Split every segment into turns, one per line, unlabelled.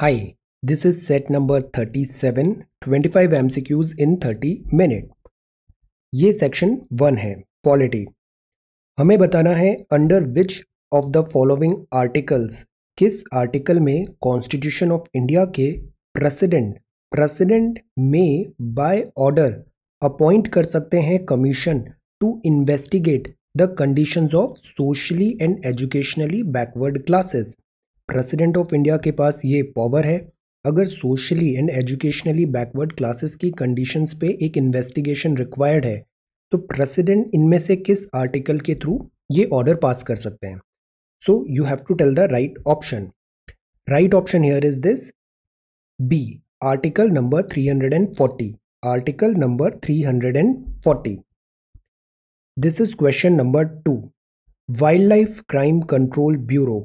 Hi, this is set number 37, 25 MCQs in 30 minute ये section one है polity हमें बताना है under which of the following articles किस आर्टिकल में कॉन्स्टिट्यूशन ऑफ इंडिया के प्रेसिडेंट प्रेसिडेंट में बाय ऑर्डर अपॉइंट कर सकते हैं commission to investigate the conditions of socially and educationally backward classes president of India के पास ये पावर है अगर socially and educationally backward classes की कंडीशंस पे एक इन्वेस्टिगेशन रिक्वायर्ड है तो प्रेसिडेंट इनमें से किस आर्टिकल के थ्रू ये ऑर्डर पास कर सकते हैं so you have to tell the right option right option here is this B article number 340 article number 340 this is question number two wildlife crime control bureau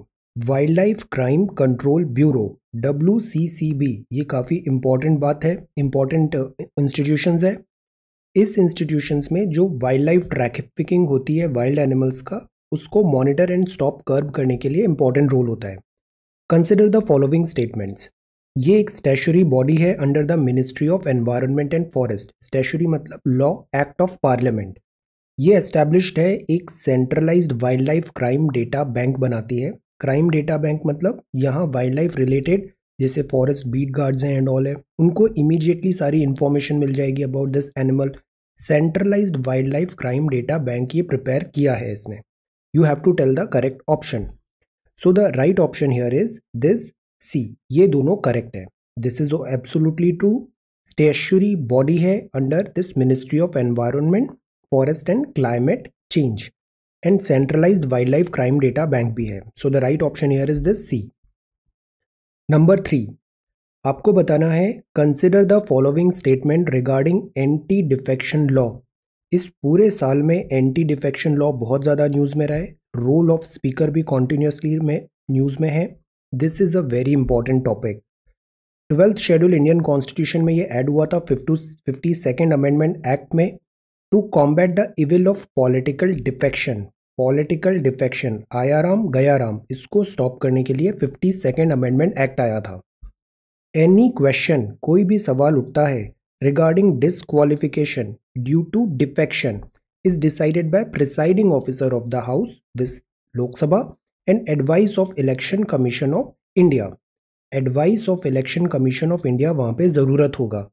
wildlife crime control bureau W C C B ये काफ़ी important बात है important institutions uh, है इस institutions में जो wild life trafficking होती है वाइल्ड एनिमल्स का उसको मॉनिटर एंड स्टॉप कर्ब करने के लिए इम्पॉर्टेंट रोल होता है कंसिडर द फॉलोइंग स्टेटमेंट्स ये एक स्टेचुरी बॉडी है under the ministry of environment and forest statutory मतलब लॉ एक्ट ऑफ पार्लियामेंट ये एस्टेब्लिश्ड है एक centralised wildlife crime data bank बनाती है क्राइम डेटा बैंक मतलब यहाँ वाइल्ड लाइफ रिलेटेड जैसे फॉरेस्ट बीट गार्ड्स हैं एंड ऑल है उनको इमीडिएटली सारी इन्फॉर्मेशन मिल जाएगी about this animal centralised wildlife crime data bank ये प्रिपेयर किया है इसने you have to tell the correct option so the right option here is this C ये दोनों करेक्ट है this is absolutely true statutory body है under this ministry of environment forest and climate change and centralised wildlife crime data bank भी है so the right option here is this C number three आपको बताना है consider the following statement regarding anti defection law इस पूरे साल में anti defection law बहुत ज़्यादा न्यूज़ में रहा है रोल ऑफ स्पीकर भी कॉन्टीन्यूसली में न्यूज़ में है this is a very important topic twelfth schedule Indian constitution में ये ऐड हुआ था फिफ्टी सेकेंड अमेंडमेंट एक्ट में to combat the evil of political defection political defection आया राम गया राम इसको स्टॉप करने के लिए फिफ्टी सेकेंड अमेंडमेंट एक्ट आया था एनी क्वेश्चन कोई भी सवाल उठता है regarding disqualification due to defection is decided by presiding officer of the house this Lok Sabha and advice of election commission of India advice of election commission of India वहाँ पे ज़रूरत होगा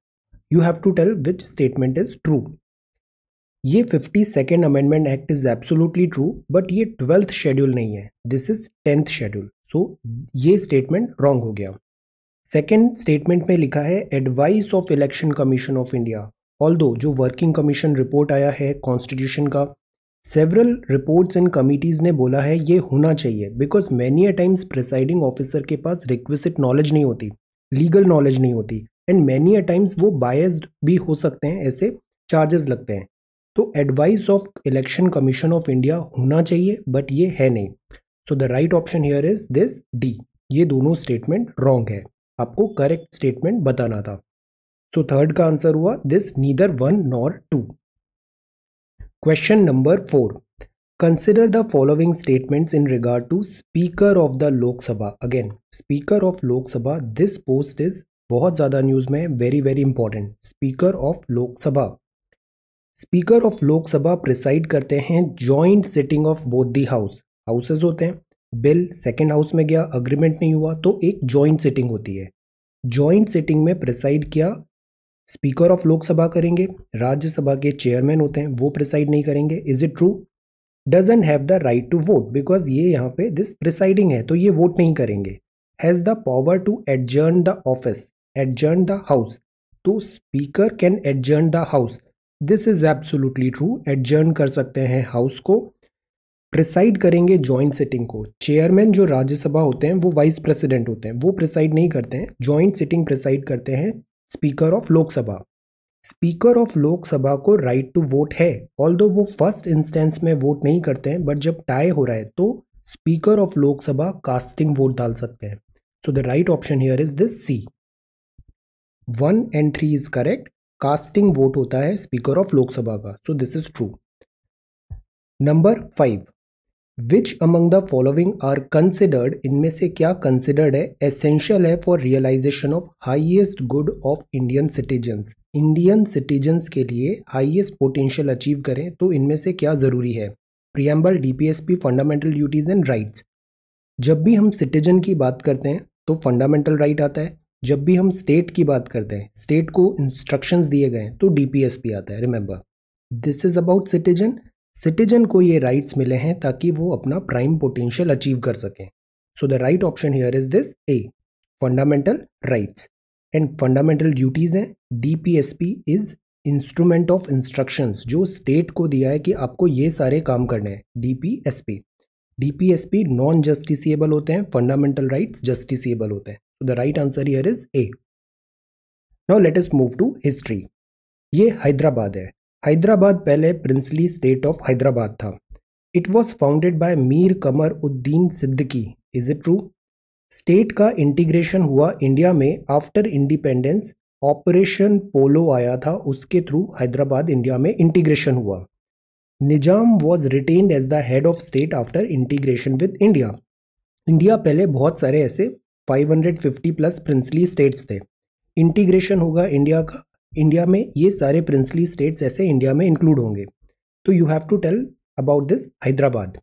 you have to tell which statement is true ये fifty second amendment act is absolutely true but ये twelfth schedule नहीं है this is tenth schedule so ये statement wrong हो गया सेकेंड स्टेटमेंट में लिखा है advice of election commission of India although जो वर्किंग कमीशन रिपोर्ट आया है कॉन्स्टिट्यूशन का सेवरल रिपोर्ट्स एंड कमिटीज़ ने बोला है ये होना चाहिए because many a times presiding officer के पास रिक्वेस्ट नॉलेज नहीं होती लीगल नॉलेज नहीं होती एंड मैनी अ टाइम्स वो बायस्ड भी हो सकते हैं ऐसे चार्जेस लगते हैं तो advice of election commission of India होना चाहिए बट ये है नहीं so the right option here is this D ये दोनों स्टेटमेंट रॉन्ग है आपको करेक्ट स्टेटमेंट बताना था सो so, थर्ड का आंसर हुआ this neither one nor two question number four consider the following statement in regard to speaker of the Lok Sabha again speaker of Lok Sabha this post is बहुत ज़्यादा news में very very important speaker of Lok Sabha speaker of Lok Sabha preside करते हैं joint sitting of both the house houses होते हैं bill second house में गया agreement नहीं हुआ तो एक जॉइंट सिटिंग होती है जॉइंट सिटिंग में प्रिसाइड किया स्पीकर ऑफ लोकसभा करेंगे राज्यसभा के चेयरमैन होते हैं वो प्रिसाइड नहीं करेंगे is it true doesn't have the right to vote because ये यहाँ पे दिस प्रिसाइडिंग है तो ये वोट नहीं करेंगे has the power to adjourn the office adjourn the house तो speaker can adjourn the house this is absolutely true adjourn कर सकते हैं हाउस को प्रिसाइड करेंगे जॉइंट सिटिंग को चेयरमैन जो राज्यसभा होते हैं वो वाइस प्रेसिडेंट होते हैं वो प्रिसाइड नहीं करते हैं जॉइंट सिटिंग प्रिसाइड करते हैं speaker of Lok Sabha speaker of Lok Sabha को राइट टू वोट है ऑल वो फर्स्ट इंस्टेंस में वोट नहीं करते हैं बट जब टाई हो रहा है तो speaker of Lok Sabha casting vote डाल सकते हैं so the right option here is this C one and three is correct casting vote होता है स्पीकर ऑफ लोकसभा का so this is true number five which among the following are considered इनमें से क्या considered है एसेंशियल है for realisation of highest good of Indian citizens Indian citizens के लिए हाइएस्ट पोटेंशियल अचीव करें तो इनमें से क्या ज़रूरी है preamble DPSP fundamental duties and rights जब भी हम सिटीजन की बात करते हैं तो फंडामेंटल राइट right आता है जब भी हम स्टेट की बात करते हैं स्टेट को इंस्ट्रक्शंस दिए गए हैं तो डीपीएसपी आता है remember this is about citizen citizen को ये राइट्स मिले हैं ताकि वो अपना प्राइम पोटेंशियल अचीव कर सकें so the right option here is this A fundamental rights and fundamental duties हैं DPSP is instrument of instructions जो स्टेट को दिया है कि आपको ये सारे काम करने हैं डीपीएसपी डीपीएसपी नॉन जस्टिसिएबल होते हैं फंडामेंटल राइट्स जस्टिसिएबल होते हैं so the right answer here is A now let us move to history ये हैदराबाद है हैदराबाद पहले प्रिंसली स्टेट ऑफ हैदराबाद था it was founded by Mir Qamaruddin Siddiqui is it true state का integration हुआ इंडिया में आफ्टर इंडिपेंडेंस ऑपरेशन पोलो आया था उसके थ्रू हैदराबाद इंडिया में इंटीग्रेशन हुआ Nizam was retained as the head of state after integration with India India पहले बहुत सारे ऐसे 550 प्लस प्रिंसली स्टेट्स थे इंटीग्रेशन होगा इंडिया का इंडिया में ये सारे प्रिंसली स्टेट्स ऐसे इंडिया में इंक्लूड होंगे तो you have to tell about this Hyderabad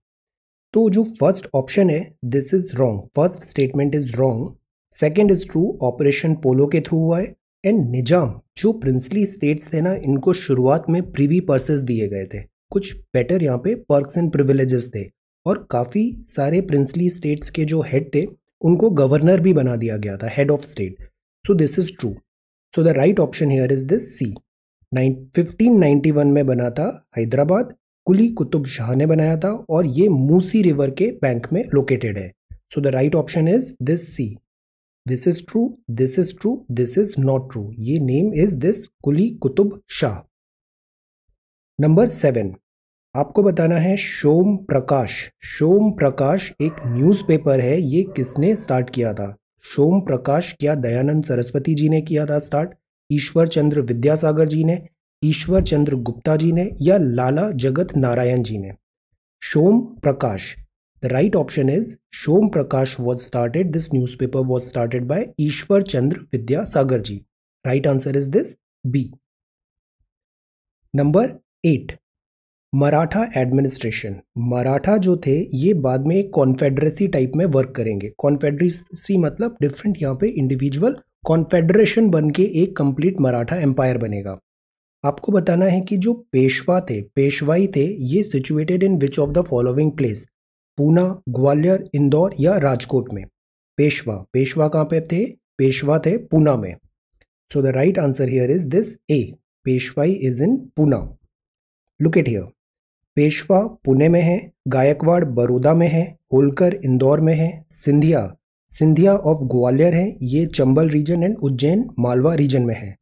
तो जो फर्स्ट ऑप्शन है this is wrong first statement is wrong second is true operation polo के थ्रू हुआ है एंड निजाम जो प्रिंसली स्टेट्स थे ना इनको शुरुआत में प्रीवी पर्सेस दिए गए थे कुछ बेटर यहाँ पे पर्कस एंड प्रिविलेजेस थे और काफ़ी सारे प्रिंसली स्टेट्स के जो हेड थे उनको गवर्नर भी बना दिया गया था head of state so this is true so the right option here is this C fifteen one में बना था हैदराबाद कुली कुतुब शाह ने बनाया था और ये मूसी रिवर के बैंक में लोकेटेड है so the right option is this C this is true this is true this is not true ये name is this Quli Qutb Shah number seven आपको बताना है शोम प्रकाश शोम प्रकाश एक न्यूज़पेपर है ये किसने स्टार्ट किया था शोम प्रकाश क्या दयानंद सरस्वती जी ने किया था स्टार्ट ईश्वर चंद्र विद्यासागर जी ने ईश्वर चंद्र गुप्ता जी ने या लाला जगत नारायण जी ने Shom Prakash the right option is Shom Prakash was started this newspaper was started by Ishwar Chandra Vidyasagar ji right answer is this B number eight Maratha administration Maratha जो थे ये बाद में एक कॉन्फेडरेसी टाइप में वर्क करेंगे कॉन्फेडरेसी मतलब डिफरेंट यहाँ पे इंडिविजुअल कॉन्फेडरेशन बन के एक कंप्लीट मराठा एम्पायर बनेगा आपको बताना है कि जो पेशवा थे पेशवाई थे ये situated in which of the following place Poona Gwalior Indore या राजकोट में पेशवा पेशवा कहाँ पे थे पेशवा थे पूना में so the right answer here is this A Peshwai is in Poona located here Peshwa Pune में है गायकवाड़ बड़ौदा में है होलकर इंदौर में है सिंधिया सिंधिया ऑफ ग्वालियर है ये Chambal region and Ujjain Malwa region में है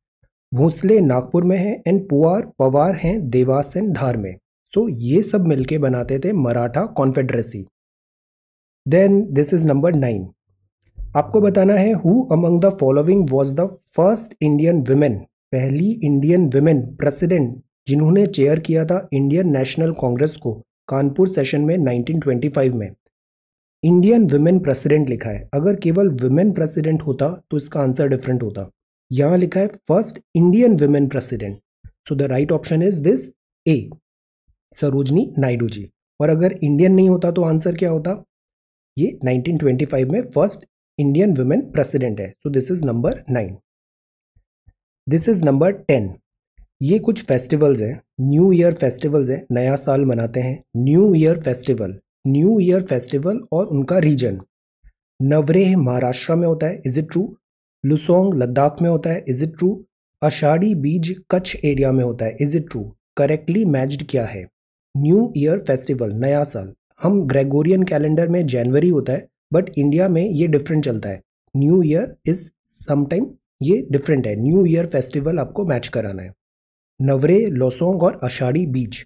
भोसले नागपुर में है एंड पुआर पवार हैं देवास एंड धार में सो so, ये सब मिलके बनाते थे Maratha confederacy then this is number nine आपको बताना है who among the following was the first Indian women पहली इंडियन वुमेन प्रेसिडेंट जिन्होंने चेयर किया था इंडियन नेशनल कांग्रेस को कानपुर सेशन में 1925 में इंडियन वुमेन प्रेसिडेंट लिखा है अगर केवल वुमेन प्रेसिडेंट होता तो इसका आंसर डिफरेंट होता यहाँ लिखा है first Indian women president so the right option is this A Sarojini Naidu ji और अगर इंडियन नहीं होता तो आंसर क्या होता ये 1925 में फर्स्ट इंडियन वुमेन प्रेसिडेंट है so this is number nine this is number ten ये कुछ फेस्टिवल्स हैं न्यू ईयर फेस्टिवल्स हैं नया साल मनाते हैं new year festival new year festival और उनका रीजन नवरेह महाराष्ट्र में होता है is it true Losoong Ladakh में होता है is it true Ashadhi Beej Kutch area में होता है is it true correctly matched क्या है न्यू ईयर फेस्टिवल नया साल हम ग्रेगोरियन कैलेंडर में जनवरी होता है बट इंडिया में ये डिफरेंट चलता है न्यू ईयर इज़ समटाइम ये डिफरेंट है न्यू ईयर फेस्टिवल आपको मैच कराना है नवरे लोसोंग और Ashadhi Beej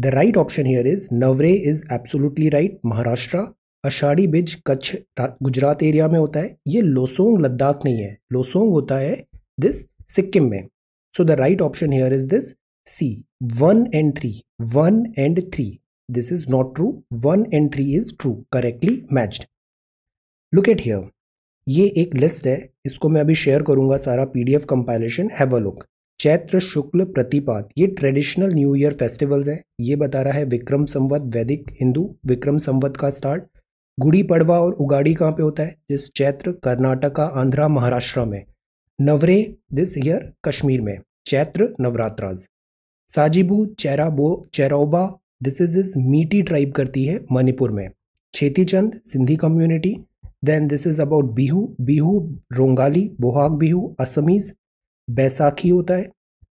the right option here is Navreh is absolutely right Maharashtra Ashadhi Beej Kutch Gujarat area में होता है ये लोसोंग लद्दाख नहीं है लोसोंग होता है दिस सिक्किम में so the right option here is this C one and three one and three this is not true one and three is true correctly matched look at here ये एक लिस्ट है इसको मैं अभी शेयर करूंगा सारा PDF compilation have a look Chaitra Shukla Pratipada ये traditional new year festivals हैं ये बता रहा है विक्रम संवत वैदिक हिंदू विक्रम संवत का स्टार्ट गुड़ी पड़वा और उगाड़ी कहाँ पे होता है जिस चैत्र कर्नाटका आंध्रा महाराष्ट्र में नवरे दिस ईयर कश्मीर में Chaitra Navratras Sajibu Cheiraoba Cheiraoba this is this Meitei tribe करती है मणिपुर में Chetichand Sindhi community then this is about Bihu Bihu Rongali Bohag Bihu Assamese Baisakhi होता है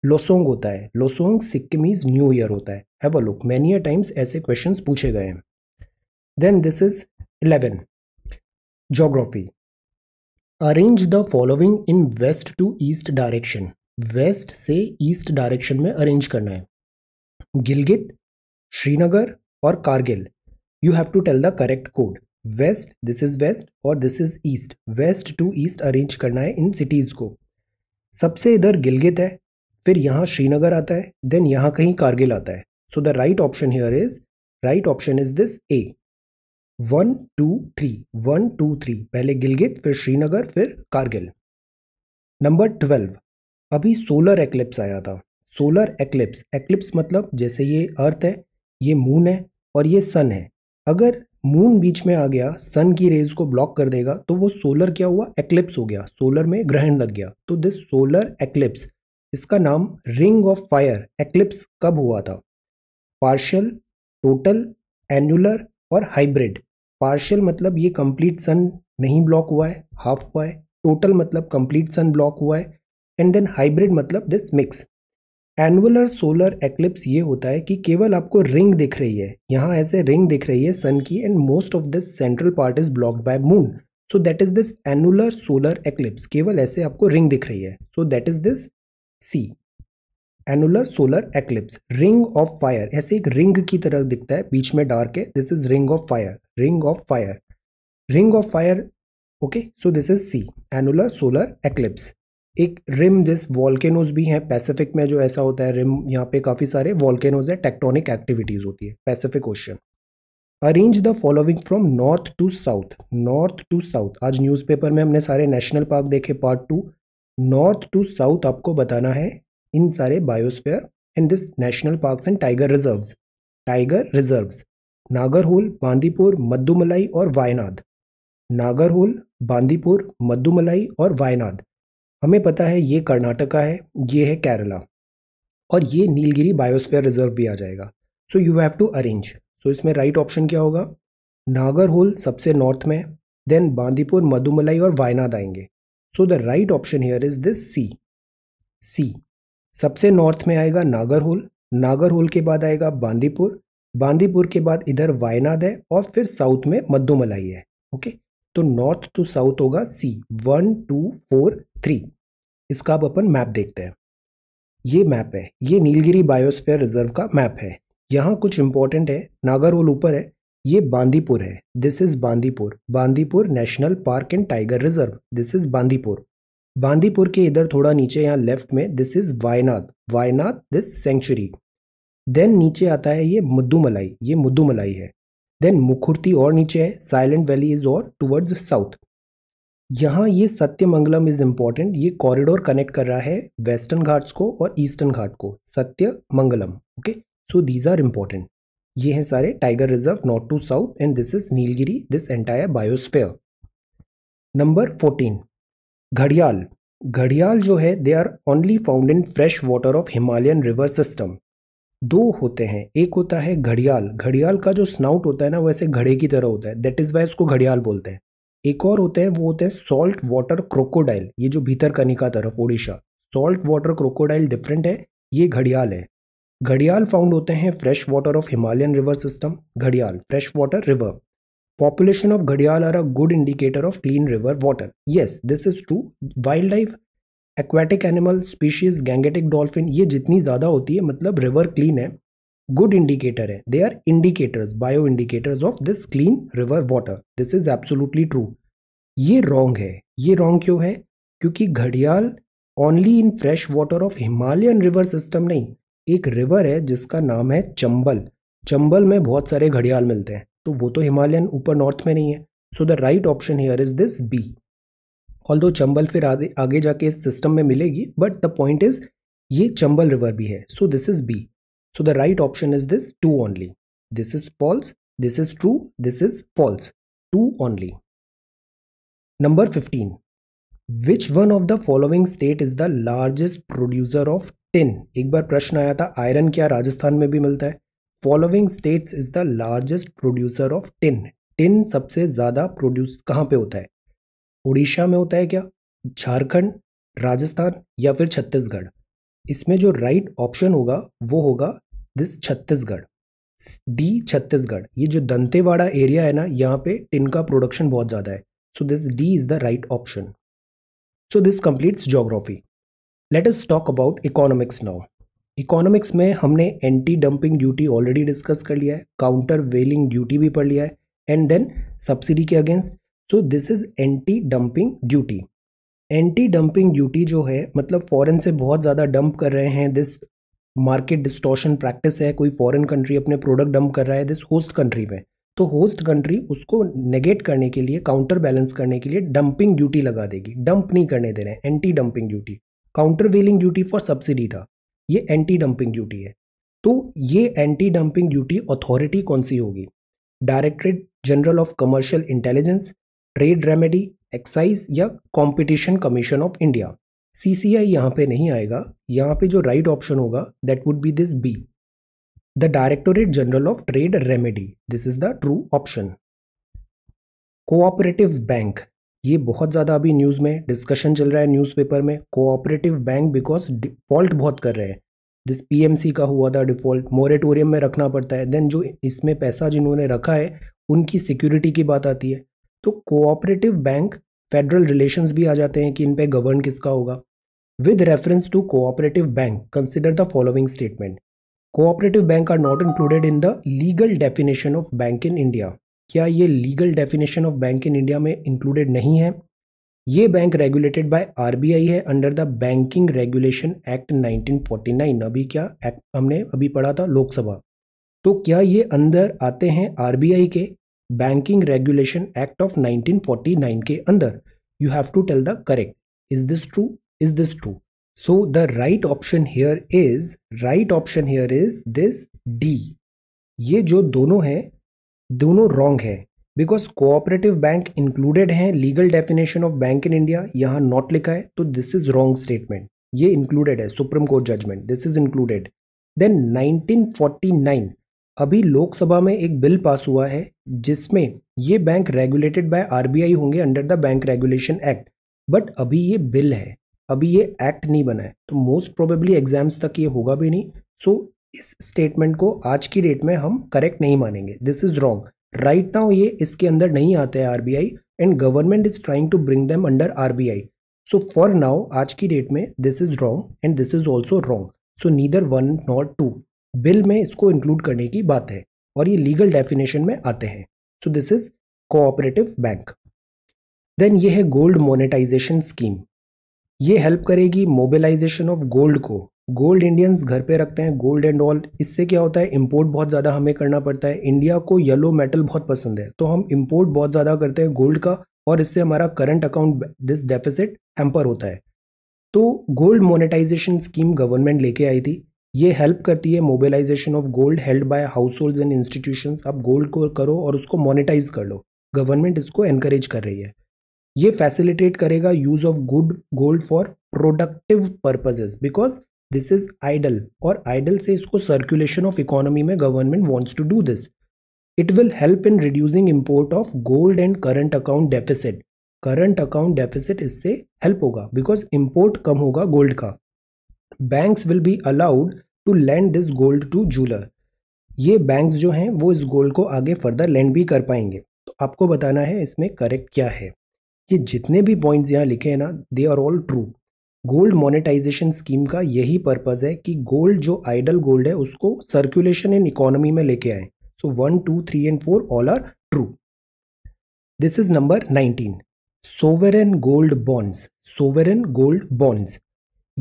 लोसोंग होता है Losong Sikkim is new year होता है have a look many times ऐसे क्वेश्चन पूछे गए हैं then this is eleven geography arrange the following in west to east direction west से ईस्ट डायरेक्शन में अरेंज करना है गिलगित श्रीनगर और Kargil you have to tell the correct code west this is west और this is east west to east arrange करना है in cities को सबसे इधर गिलगित है फिर यहाँ श्रीनगर आता है देन यहाँ कहीं कारगिल आता है so the right option here is right option is this A one two three one two three पहले गिलगित फिर श्रीनगर फिर कारगिल नंबर ट्वेल्व अभी सोलर एक्लिप्स आया था सोलर एक्लिप्स एक्लिप्स मतलब जैसे ये अर्थ है ये मून है और ये सन है अगर मून बीच में आ गया सन की रेज को ब्लॉक कर देगा तो वो सोलर क्या हुआ एक्लिप्स हो गया सोलर में ग्रहण लग गया तो दिस सोलर एक्लिप्स इसका नाम रिंग ऑफ फायर एक्लिप्स कब हुआ था पार्शल टोटल एनुलर और हाइब्रिड पार्शल मतलब ये कंप्लीट सन नहीं ब्लॉक हुआ है हाफ हुआ है टोटल मतलब कंप्लीट सन ब्लॉक हुआ है एंड देन हाइब्रिड मतलब this mix annular solar eclipse ये होता है कि केवल आपको रिंग दिख रही है यहाँ ऐसे रिंग दिख रही है सन की and most of this central part is blocked by moon so that is this annular solar eclipse केवल ऐसे आपको रिंग दिख रही है so that is this C annular solar eclipse ring of fire ऐसे एक रिंग की तरह दिखता है बीच में डार्क है this is ring of fire ring of fire ring of fire okay so this is C annular solar eclipse एक rim this volcanoes भी हैं पैसिफिक में जो ऐसा होता है रिम यहाँ पे काफ़ी सारे वॉल्केनोज है टेक्टोनिक एक्टिविटीज़ होती है Pacific ocean arrange the following from north to south north to south आज न्यूज़पेपर में हमने सारे नेशनल पार्क देखे part two north to south आपको बताना है इन सारे biosphere and this national park and tiger reserves tiger reserves Nagarhole Bandipur Mudumalai और वायनाद नागरहोल बांदीपुर मद्दूमलाई और वायनाद हमें पता है ये कर्नाटका है ये है केरला और ये नीलगिरी बायोस्फीयर रिजर्व भी आ जाएगा so you have to arrange so इसमें राइट ऑप्शन क्या होगा नागरहोल सबसे नॉर्थ में देन बांदीपुर मधुमलाई और वायनाद आएंगे so the right option here is this C C सबसे नॉर्थ में आएगा नागरहोल नागरहोल के बाद आएगा बांदीपुर बांदीपुर के बाद इधर वायनाद है और फिर साउथ में मधुमलाई है ओके तो नॉर्थ टू साउथ होगा C one two four three इसका अब अपन मैप देखते हैं ये मैप है ये नीलगिरी बायोस्फेयर रिजर्व का मैप है यहाँ कुछ इंपॉर्टेंट है नागरहोल ऊपर है ये बांदीपुर है this is Bandipur Bandipur national park and tiger reserve this is Bandipur Bandipur के इधर थोड़ा नीचे यहाँ लेफ्ट में this is Wayanad Wayanad this sanctuary then नीचे आता है ये मुद्दूमलाई ये मुद्दूमलाई है देन मुखुर्ती और नीचे है साइलेंट वैली इज और टूवर्ड्स साउथ यहाँ ये सत्यमंगलम इज इम्पॉर्टेंट ये कॉरिडोर कनेक्ट कर रहा है वेस्टर्न घाट्स को और ईस्टर्न घाट को सत्य मंगलम okay so these are important ये हैं सारे tiger reserve north to south and this is Nilgiri this entire biosphere number fourteen घड़ियाल घड़ियाल जो है they are only found in fresh water of Himalayan river system दो होते हैं एक होता है घड़ियाल घड़ियाल का जो स्नाउट होता है ना वैसे घड़े की तरह होता है दैट इज़ वाई इसको घड़ियाल बोलते हैं एक और होते हैं वो होते हैं सॉल्ट वाटर क्रोकोडाइल ये जो भीतर कनिका तरफ Odisha salt water crocodile different है ये घड़ियाल है घड़ियाल फाउंड होते हैं fresh water of Himalayan river system घड़ियाल fresh water river population of घड़ियाल are a good indicator of clean river water yes this is true wild life aquatic animal species Gangetic dolphin ये जितनी ज़्यादा होती है मतलब रिवर क्लीन है good indicator है they are indicators bio indicators of this clean river water this is absolutely true ये wrong है ये रॉन्ग क्यों है क्योंकि घड़ियाल only in fresh water of Himalayan river system नहीं एक रिवर है जिसका नाम है चंबल चंबल में बहुत सारे घड़ियाल मिलते हैं तो वो तो हिमालयन ऊपर नॉर्थ में नहीं है so the right option here is this B all दो चंबल फिर आगे आगे जाके इस सिस्टम में मिलेगी बट द पॉइंट इज ये चंबल रिवर भी है so this is B so the right option is this two only this is false this is true this is false two only number fifteen which one of the following state is the largest producer of tin एक बार प्रश्न आया था iron क्या राजस्थान में भी मिलता है following states is the largest producer of tin tin सबसे ज़्यादा प्रोड्यूस कहाँ पे होता है उड़ीसा में होता है क्या झारखंड राजस्थान या फिर छत्तीसगढ़ इसमें जो राइट ऑप्शन होगा वो होगा दिस छत्तीसगढ़ डी छत्तीसगढ़ ये जो दंतेवाड़ा एरिया है ना यहाँ पे टिनका प्रोडक्शन बहुत ज़्यादा है so this D is the right option so this completes geography let us talk about economics now economics में हमने anti dumping duty already discuss कर लिया है काउंटर वेलिंग ड्यूटी भी पढ़ लिया है एंड देन सब्सिडी के अगेंस्ट तो this is anti dumping duty anti dumping duty जो है मतलब फ़ॉरन से बहुत ज़्यादा डंप कर रहे हैं दिस मार्केट डिस्टोशन प्रैक्टिस है कोई फॉरेन कंट्री अपने प्रोडक्ट डंप कर रहा है दिस होस्ट कंट्री में तो होस्ट कंट्री उसको नेगेट करने के लिए काउंटर बैलेंस करने के लिए डंपिंग ड्यूटी लगा देगी डंप नहीं करने दे रहे हैं anti dumping duty countervailing duty for subsidy था ये एंटी डंपिंग ड्यूटी है तो ये एंटी डंपिंग ड्यूटी अथॉरिटी कौन सी होगी directorate general of commercial intelligence trade remedy excise या competition commission of India C C I यहाँ पे नहीं आएगा यहाँ पे जो राइट ऑप्शन होगा that would be this B the directorate general of trade remedy this is the true option cooperative bank ये बहुत ज़्यादा अभी न्यूज़ में डिस्कशन चल रहा है न्यूज़पेपर में कोऑपरेटिव बैंक बिकॉज डिफॉल्ट बहुत कर रहे हैं जिस पीएमसी का हुआ था डिफ़ॉल्ट मोरेटोरियम में रखना पड़ता है देन जो इसमें पैसा जिन्होंने रखा है उनकी सिक्योरिटी की बात आती है तो कोऑपरेटिव बैंक फेडरल रिलेशंस भी आ जाते हैं कि इन पे गवर्न किसका होगा with reference to cooperative bank consider the following statement cooperative bank are not included in the legal definition of bank in India क्या ये legal definition of bank in India में इंक्लूडेड नहीं है ये बैंक रेगुलेटेड बाय आरबीआई है under the banking regulation act 1949 अभी क्या act हमने अभी पढ़ा था लोकसभा तो क्या ये अंदर आते हैं आरबीआई के बैंकिंग रेगुलेशन एक्ट ऑफ 1949 के अंदर you have to tell the correct is this true is this true so the right option here is right option here is this D ये जो दोनों हैं दोनों रॉन्ग है बिकॉज कोऑपरेटिव बैंक इंक्लूडेड हैं legal definition of bank in India यहाँ not लिखा है तो दिस इज रॉन्ग स्टेटमेंट ये इंक्लूडेड है supreme court judgement this is included then 1949 अभी लोकसभा में एक बिल पास हुआ है जिसमें ये बैंक रेगुलेटेड बाय आरबीआई होंगे under the bank regulation act but अभी ये बिल है अभी ये एक्ट नहीं बना है तो मोस्ट प्रोबेबली एग्जाम्स तक ये होगा भी नहीं सो so, इस स्टेटमेंट को आज की डेट में हम करेक्ट नहीं मानेंगे this is wrong right now ये इसके अंदर नहीं आते हैं R and government is trying to bring them under R so for now आज की डेट में this is wrong and this is also wrong so neither one not two bill में इसको इंक्लूड करने की बात है और ये लीगल डेफिनेशन में आते हैं so this is cooperative bank then ये है गोल्ड मोनेटाइजेशन स्कीम ये हेल्प करेगी मोबिलाइजेशन ऑफ गोल्ड को गोल्ड इंडियंस घर पे रखते हैं गोल्ड एंड ऑल इससे क्या होता है इम्पोर्ट बहुत ज़्यादा हमें करना पड़ता है इंडिया को येलो मेटल बहुत पसंद है तो हम इम्पोर्ट बहुत ज़्यादा करते हैं गोल्ड का और इससे हमारा current account this deficit hamper होता है तो गोल्ड मोनेटाइजेशन स्कीम गवर्नमेंट लेके आई थी ये हेल्प करती है mobilisation of gold held by household and institution आप गोल्ड को करो और उसको मोनिटाइज कर लो गवर्नमेंट इसको एनकरेज कर रही है ये फैसिलिटेट करेगा use of good gold for productive purposes because this is idle और आइडल से इसको सर्कुलेशन ऑफ इकोनॉमी में government wants to do this it will help in reducing import of gold and current account deficit current account deficit इससे help होगा because import कम होगा gold का banks will be allowed to lend this gold to jeweller ये banks जो हैं वो इस गोल्ड को आगे फर्दर लैंड भी कर पाएंगे तो आपको बताना है इसमें करेक्ट क्या है ये जितने भी पॉइंट्स यहाँ लिखे हैं ना they are all true gold monetisation scheme का यही पर्पज़ है कि गोल्ड जो आइडल गोल्ड है उसको सर्कुलेशन इन इकोनॉमी में लेके आए so one two three and four all are true this is number nineteen sovereign gold bonds sovereign gold bonds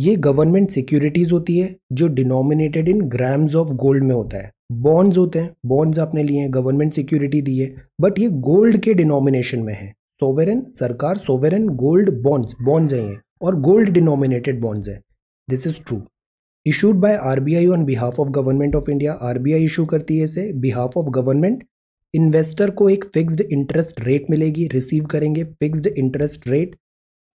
ये गवर्नमेंट सिक्योरिटीज होती है जो denominated in grams of gold में होता है बॉन्ड्स होते हैं बॉन्ड्स आपने लिए हैं गवर्नमेंट सिक्योरिटी दी है बट ये गोल्ड के डिनोमिनेशन में है सोवेरन सरकार सोवेरन गोल्ड बॉन्ड्स बॉन्ड्स हैं ये और गोल्ड डिनोमिनेटेड बॉन्ड्स हैं this is true issued by I on behalf of government of India R B I issue करती है इसे बिहाफ ऑफ गवर्नमेंट इन्वेस्टर को एक फिक्स्ड इंटरेस्ट रेट मिलेगी रिसीव करेंगे fixed interest rate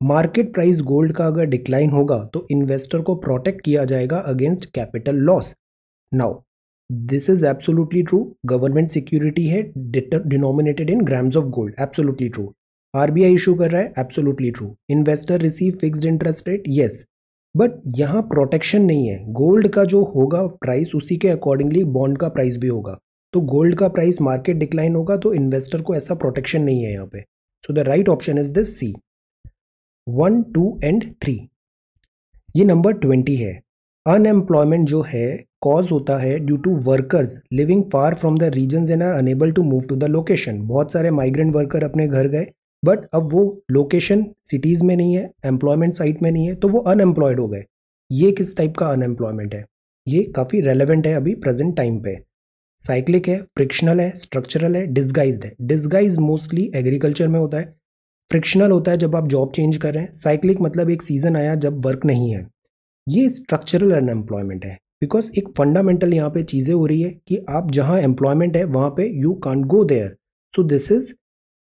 market price gold का अगर डिक्लाइन होगा तो इन्वेस्टर को प्रोटेक्ट किया जाएगा against capital loss now this is absolutely true government security है denominated in grams of gold absolutely true RBI issue कर रहा है absolutely true investor receive fixed interest rate yes but यहाँ प्रोटेक्शन नहीं है गोल्ड का जो होगा प्राइस उसी के अकॉर्डिंगली बॉन्ड का प्राइस भी होगा तो गोल्ड का प्राइस मार्केट डिक्लाइन होगा तो इन्वेस्टर को ऐसा प्रोटेक्शन नहीं है यहाँ पे so the right option is this C one two and three ये नंबर ट्वेंटी है अनएम्प्लॉयमेंट जो है कॉज होता है due to workers living far from the region and are unable to move to the location बहुत सारे migrant worker अपने घर गए बट अब वो लोकेशन सिटीज़ में नहीं है एम्प्लॉयमेंट साइट में नहीं है तो वो अनएम्प्लॉयड हो गए ये किस टाइप का अनएम्प्लॉयमेंट है ये काफ़ी रेलिवेंट है अभी प्रेजेंट टाइम पे साइक्लिक है फ्रिक्शनल है स्ट्रक्चरल है डिस्गाइज है डिस्गाइज मोस्टली एग्रीकल्चर में होता है फ्रिक्शनल होता है जब आप जॉब चेंज कर रहे हैं साइक्लिक मतलब एक सीज़न आया जब वर्क नहीं है ये स्ट्रक्चरल अनएम्प्लॉयमेंट है बिकॉज एक फंडामेंटल यहाँ पे चीज़ें हो रही है कि आप जहाँ एम्प्लॉयमेंट है वहाँ पे you can go there so this is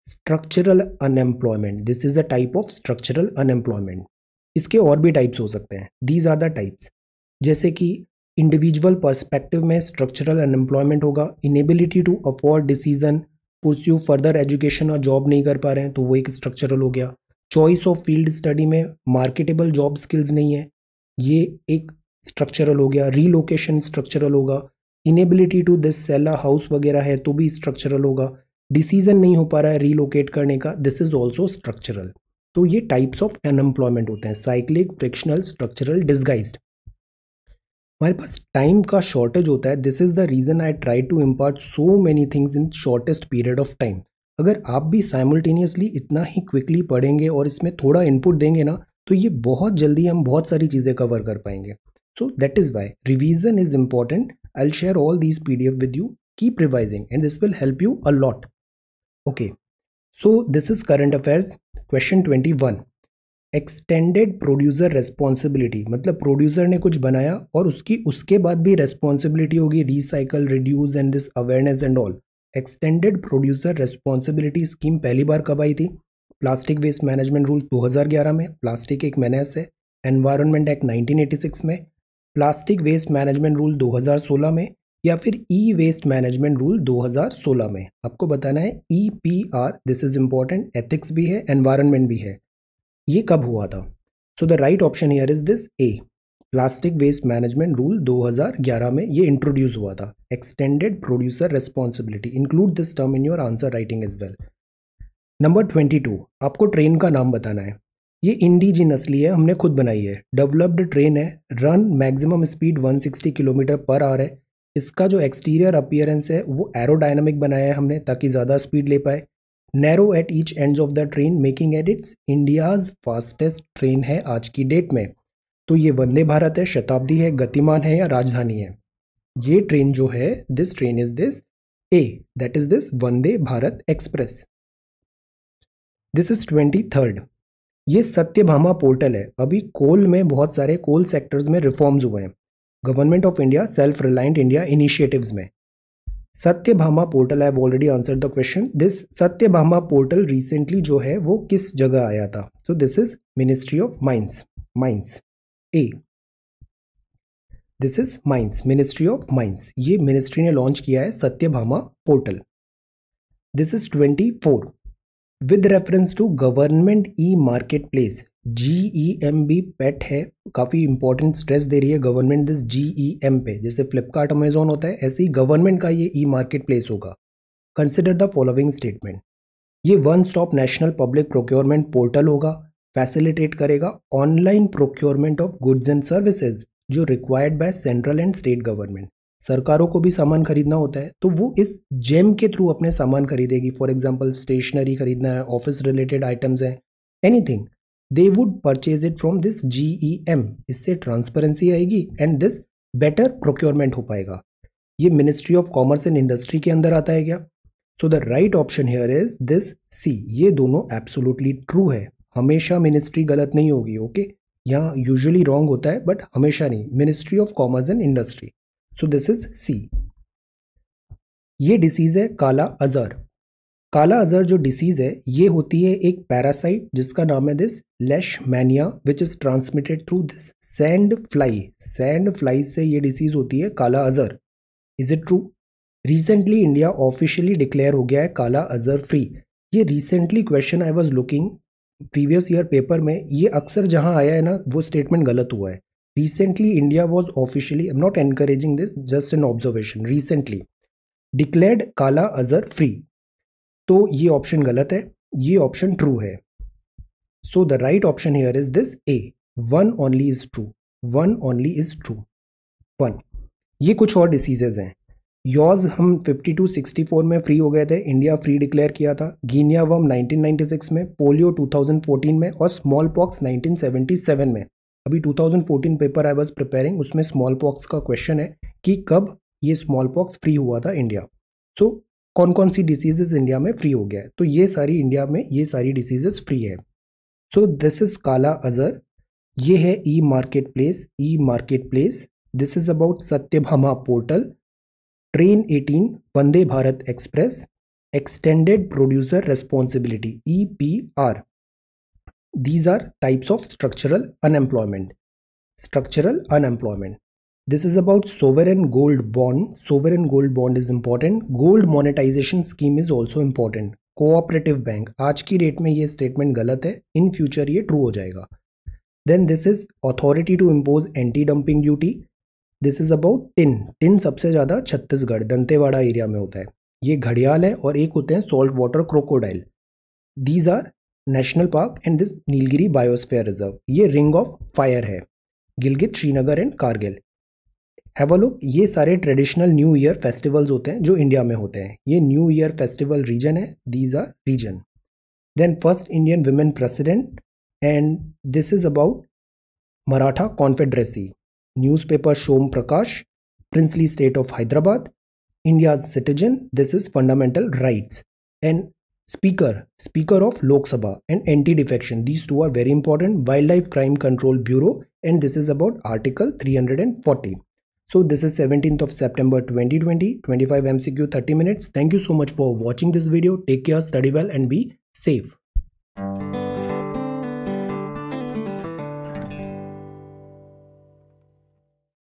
structural unemployment this is a type of structural unemployment इसके और भी टाइप्स हो सकते हैं दीज आर द टाइप्स जैसे कि इंडिविजुअल पर्सपेक्टिव में स्ट्रक्चरल अनएम्प्लॉयमेंट होगा inability to afford decision pursue further education और जॉब नहीं कर पा रहे हैं तो वो एक स्ट्रक्चरल हो गया चॉइस ऑफ फील्ड स्टडी में मार्केटेबल जॉब स्किल्स नहीं है ये एक स्ट्रक्चरल हो गया रीलोकेशन स्ट्रक्चरल होगा inability to this sell a house वगैरह है तो भी स्ट्रक्चरल होगा डिसीजन नहीं हो पा रहा है रीलोकेट करने का दिस इज ऑल्सो स्ट्रक्चरल तो ये टाइप्स ऑफ अनएम्प्लॉयमेंट होते हैं साइक्लिक फ्रिक्शनल स्ट्रक्चरल डिस्गाइज्ड हमारे पास टाइम का शॉर्टेज होता है this is the reason I try to impart so many things in shortest period of time अगर आप भी साइमल्टेनियसली इतना ही क्विकली पढ़ेंगे और इसमें थोड़ा इनपुट देंगे ना तो ये बहुत जल्दी हम बहुत सारी चीज़ें कवर कर पाएंगे so that is why revision is important I share all this P D F with you keep revising and this will help you a lot okay so this is current affairs question twenty one extended producer responsibility मतलब producer ने कुछ बनाया और उसकी उसके बाद भी responsibility होगी recycle reduce and this awareness and all extended producer responsibility scheme पहली बार कब आई थी प्लास्टिक वेस्ट मैनेजमेंट रूल 2011 में प्लास्टिक एक मैनेस है एनवायरमेंट एक्ट 1986 में प्लास्टिक वेस्ट मैनेजमेंट रूल 2016 में या फिर ई वेस्ट मैनेजमेंट रूल 2016 में आपको बताना है E P R this is important ethics भी है एनवायरमेंट भी है ये कब हुआ था so the right option here is this A plastic waste management rule 2011 में ये इंट्रोड्यूस हुआ था extended producer responsibility include this term in your answer writing is well number 22 आपको ट्रेन का नाम बताना है ये इंडिजिनसली है हमने खुद बनाई है डेवलप्ड ट्रेन है run maximum speed 160 kilometre per hour है इसका जो एक्सटीरियर अपियरेंस है वो एरोडाइनमिक बनाया है हमने ताकि ज़्यादा स्पीड ले पाए narrow at each end of the train making it its India's fastest train है आज की डेट में तो ये वंदे भारत है शताब्दी है गतिमान है या राजधानी है ये ट्रेन जो है this train is this A that is this Vande Bharat express this is twenty third ये सत्यभामा पोर्टल है अभी कोल में बहुत सारे कोल सेक्टर्स में रिफॉर्म्स हुए हैं government of India self reliant India initiatives में Satyabhama portal I already answer the question this Bhama portal recently जो है वो किस जगह आया था so this is ministry of mines mines A this is mines ministry of mines ये ministry ने लॉन्च किया है Satyabhama portal this is twenty four with reference to government E marketplace G E M बी पेट है काफ़ी important stress दे रही है government this G E M पे जैसे फ्लिपकार्ट अमेजोन होता है ऐसे ही गवर्नमेंट का ये ई मार्केट प्लेस होगा कंसिडर द फॉलोइंग स्टेटमेंट ये one stop national public procurement portal होगा फैसिलिटेट करेगा online procurement of goods and services जो required by central and state government सरकारों को भी सामान खरीदना होता है तो वो इस जेम के थ्रू अपने सामान खरीदेगी फॉर एग्जाम्पल स्टेशनरी खरीदना है ऑफिस रिलेटेड आइटम्स हैं anything they would purchase it from this GEM इससे ट्रांसपेरेंसी आएगी एंड दिस बेटर प्रोक्योरमेंट हो पाएगा ये ministry of commerce and industry के अंदर आता है क्या so the right option here is this C ये दोनों एब्सोलूटली ट्रू है हमेशा मिनिस्ट्री गलत नहीं होगी ओके okay? यहाँ यूजली रॉन्ग होता है बट हमेशा नहीं ministry of commerce and industry so this is C ये डिसीज है काला अजहर काला अजहर जो डिसीज़ है ये होती है एक पैरासाइट जिसका नाम है this leishmania which is transmitted through this sand fly sand fly से ये डिसीज़ होती है kala azar is it true recently India officially declare हो गया है काला अजहर फ्री ये recently question I was looking previous year paper में ये अक्सर जहाँ आया है ना वो स्टेटमेंट गलत हुआ है recently India was officially am not encouraging this just an observation recently declared kala azar free तो ये ऑप्शन गलत है ये ऑप्शन ट्रू है so the right option here is this A one only is true one only is true one ये कुछ और diseases हैं योज हम 52 64 में फ्री हो गए थे इंडिया फ्री डिक्लेयर किया था गीनिया वम 1996 में पोलियो 2014 में और स्मॉल पॉक्स 1977 में अभी 2014 पेपर आई वॉज प्रिपेयरिंग उसमें स्मॉल पॉक्स का क्वेश्चन है कि कब ये स्मॉल पॉक्स फ्री हुआ था इंडिया सो so, कौन कौन सी डिसीजेज इंडिया में फ्री हो गया है तो ये सारी इंडिया में ये सारी डिसीजेज फ्री है सो दिस इज़ काला अजहर ये है E marketplace E marketplace this is about Satyabhama portal train 18 Vande Bharat express extended producer responsibility E P R these are types of structural unemployment structural unemployment this is about sovereign gold bond sovereign gold bond is important. Gold monetisation scheme is also important. Cooperative bank आज की date में यह statement गलत है in future ये true हो जाएगा then this is authority to impose anti dumping duty this is about tin tin सबसे ज़्यादा छत्तीसगढ़ दंतेवाड़ा एरिया में होता है ये घड़ियाल है और एक होते हैं salt water crocodile these are national park and this Nilgiri biosphere reserve ये रिंग ऑफ फायर है गिलगित श्रीनगर एंड कारगिल है वो लोग ये सारे ट्रेडिशनल न्यू ईयर फेस्टिवल्स होते हैं जो इंडिया में होते हैं ये न्यू ईयर फेस्टिवल रीजन है these are region then first Indian women president and this is about Maratha confederacy paper शोम Prakash princely state of Hyderabad India citizen this is fundamental rights and speaker speaker of Lok Sabha and anti defection these two are very important wildlife crime control bureau and this is about article three hundred and forty So this is 17th of September 2020, 25 MCQ 30 minutes. Thank you so much for watching this video. Take care, study well and be safe.